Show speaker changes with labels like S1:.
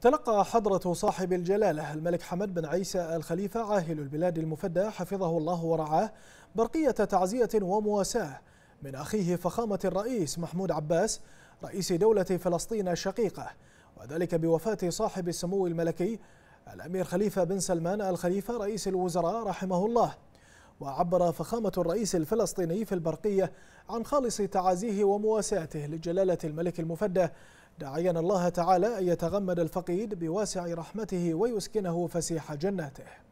S1: تلقى حضرة صاحب الجلالة الملك حمد بن عيسى الخليفة عاهل البلاد المفدى حفظه الله ورعاه برقية تعزية ومواساة من أخيه فخامة الرئيس محمود عباس رئيس دولة فلسطين الشقيقة وذلك بوفاة صاحب السمو الملكي الأمير خليفة بن سلمان الخليفة رئيس الوزراء رحمه الله وعبر فخامة الرئيس الفلسطيني في البرقية عن خالص تعازيه ومواساته لجلالة الملك المفدى داعيا الله تعالى أن يتغمد الفقيد بواسع رحمته ويسكنه فسيح جناته